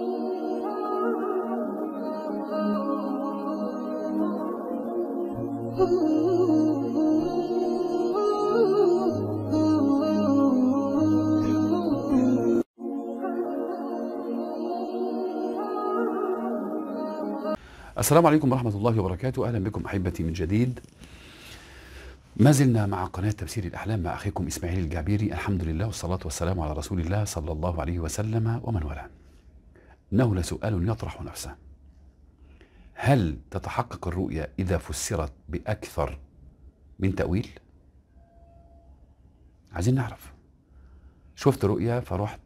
السلام عليكم ورحمة الله وبركاته أهلا بكم أحبتي من جديد ما زلنا مع قناة تفسير الأحلام مع أخيكم إسماعيل الجابيري الحمد لله والصلاة والسلام على رسول الله صلى الله عليه وسلم ومن والاه إنه لسؤال يطرح نفسه هل تتحقق الرؤيا إذا فسرت بأكثر من تأويل؟ عايزين نعرف شفت رؤيا فرحت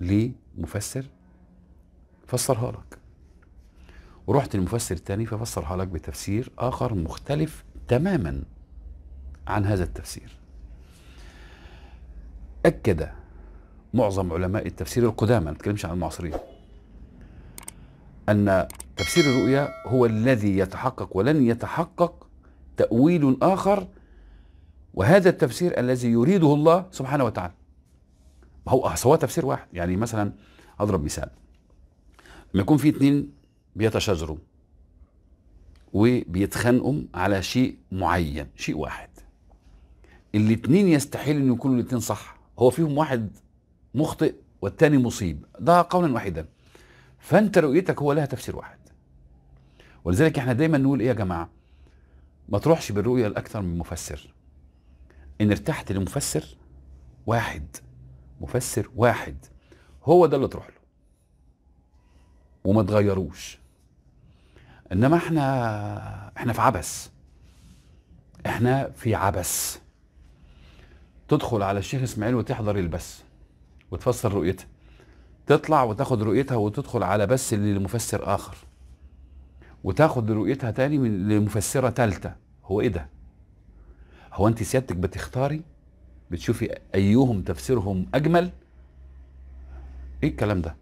لمفسر فسرها لك ورحت لمفسر تاني ففسرها لك بتفسير آخر مختلف تماما عن هذا التفسير أكد معظم علماء التفسير القدامى ما نتكلمش عن المعاصرين أن تفسير الرؤيا هو الذي يتحقق ولن يتحقق تأويل آخر وهذا التفسير الذي يريده الله سبحانه وتعالى هو هو آه، تفسير واحد يعني مثلا أضرب مثال لما يكون في اثنين بيتشاجروا وبيتخانقوا على شيء معين شيء واحد الاثنين يستحيل ان يكونوا الاثنين صح هو فيهم واحد مخطئ والثاني مصيب ده قولا واحدا فانت رؤيتك هو لها تفسير واحد ولذلك احنا دايما نقول ايه يا جماعه ما تروحش بالرؤيه لاكثر من مفسر ان ارتحت لمفسر واحد مفسر واحد هو ده اللي تروح له وما تغيروش انما احنا احنا في عبس احنا في عبس تدخل على الشيخ اسماعيل وتحضر البث وتفسر رؤيته تطلع وتاخد رؤيتها وتدخل على بس لمفسر اخر وتاخد رؤيتها تاني من لمفسره ثالثه هو ايه ده هو انت سيادتك بتختاري بتشوفي ايهم تفسيرهم اجمل ايه الكلام ده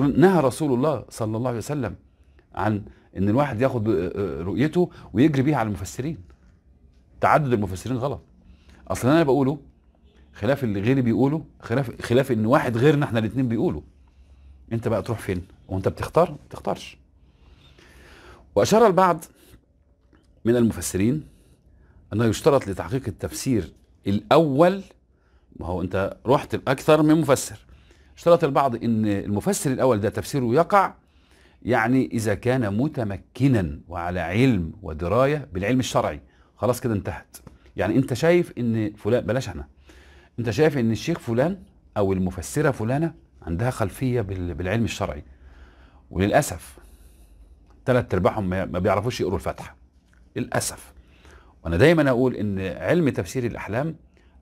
نهى رسول الله صلى الله عليه وسلم عن ان الواحد ياخد آه، آه، رؤيته ويجري بيها على المفسرين تعدد المفسرين غلط اصلا انا بقوله خلاف اللي غيري بيقوله خلاف خلاف ان واحد غيرنا احنا الاثنين بيقوله انت بقى تروح فين وانت بتختار ما بتختارش واشار البعض من المفسرين انه يشترط لتحقيق التفسير الاول ما هو انت رحت لاكثر من مفسر اشترط البعض ان المفسر الاول ده تفسيره يقع يعني اذا كان متمكنا وعلى علم ودرايه بالعلم الشرعي خلاص كده انتهت يعني انت شايف ان فلان بلاش احنا انت شايف ان الشيخ فلان او المفسره فلانه عندها خلفيه بالعلم الشرعي وللاسف ثلاث ارباعهم ما بيعرفوش يقروا الفاتحه للاسف وانا دايما اقول ان علم تفسير الاحلام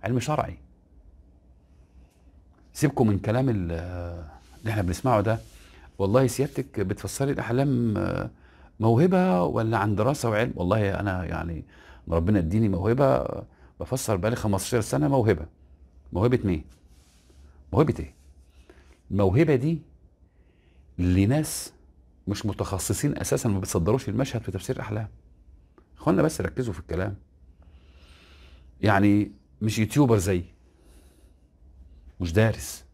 علم شرعي سيبكم من كلام اللي احنا بنسمعه ده والله سيادتك بتفسري الاحلام موهبه ولا عن دراسه وعلم والله انا يعني ربنا اديني موهبه بفسر بقالي 15 سنه موهبه موهبه مين موهبه ايه الموهبه دي لناس مش متخصصين اساسا ما بتصدروش المشهد في تفسير الاحلام. اخوانا بس ركزوا في الكلام يعني مش يوتيوبر زي مش دارس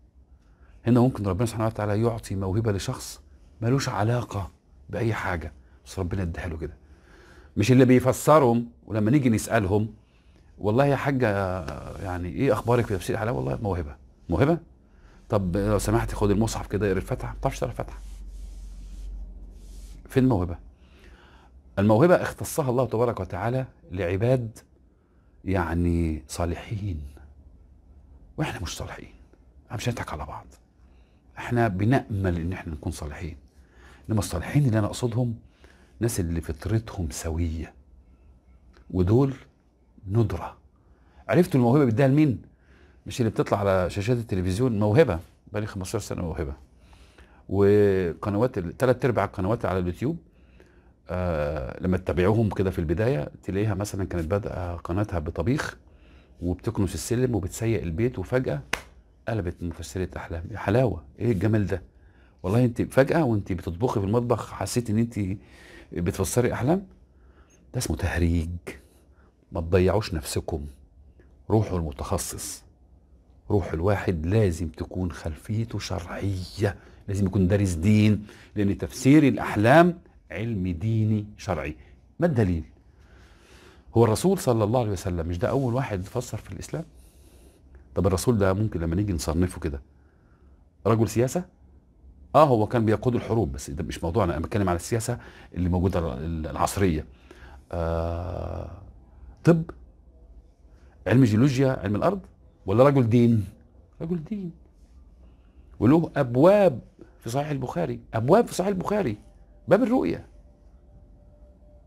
هنا ممكن ربنا سبحانه وتعالى يعطي موهبه لشخص ملوش علاقه باي حاجه بس ربنا اديها له كده مش اللي بيفسرهم ولما نيجي نسالهم والله يا حاجه يعني ايه اخبارك في تفسير الاحلام والله موهبه موهبه طب لو سمحت خد المصحف كده اقرا الفتحه ما بتعرفش تقرا الفتحه فين الموهبه الموهبه اختصها الله تبارك وتعالى لعباد يعني صالحين واحنا مش صالحين مش هنضحك على بعض احنا بنامل ان احنا نكون صالحين انما الصالحين اللي انا اقصدهم ناس اللي فطرتهم سويه ودول ندره عرفتوا الموهبه بتديها لمين؟ مش اللي بتطلع على شاشات التلفزيون موهبه بقالي 15 سنه موهبه وقنوات ثلاث ارباع القنوات على اليوتيوب آه لما تتابعوهم كده في البدايه تلاقيها مثلا كانت بادئه قناتها بطبيخ وبتكنس السلم وبتسيق البيت وفجاه قلبت مفسره احلام يا حلاوه ايه الجمال ده والله انت فجاه وانت بتطبخي في المطبخ حسيت ان انت بتفسري احلام ده اسمه تهريج ما تضيعوش نفسكم روحه المتخصص روح الواحد لازم تكون خلفيته شرعية لازم يكون دارس دين لأن تفسير الأحلام علم ديني شرعي ما الدليل؟ هو الرسول صلى الله عليه وسلم مش ده أول واحد فسر في الإسلام؟ طب الرسول ده ممكن لما نيجي نصنفه كده رجل سياسة؟ اه هو كان بيقود الحروب بس ده مش موضوعنا انا بتكلم على السياسه اللي موجوده العصريه آه طب علم جيولوجيا علم الارض ولا رجل دين رجل دين وله ابواب في صحيح البخاري ابواب في صحيح البخاري باب الرؤيه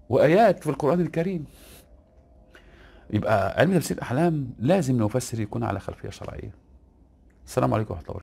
وايات في القران الكريم يبقى علم تفسير الاحلام لازم نفسر يكون على خلفيه شرعيه السلام عليكم ورحمه الله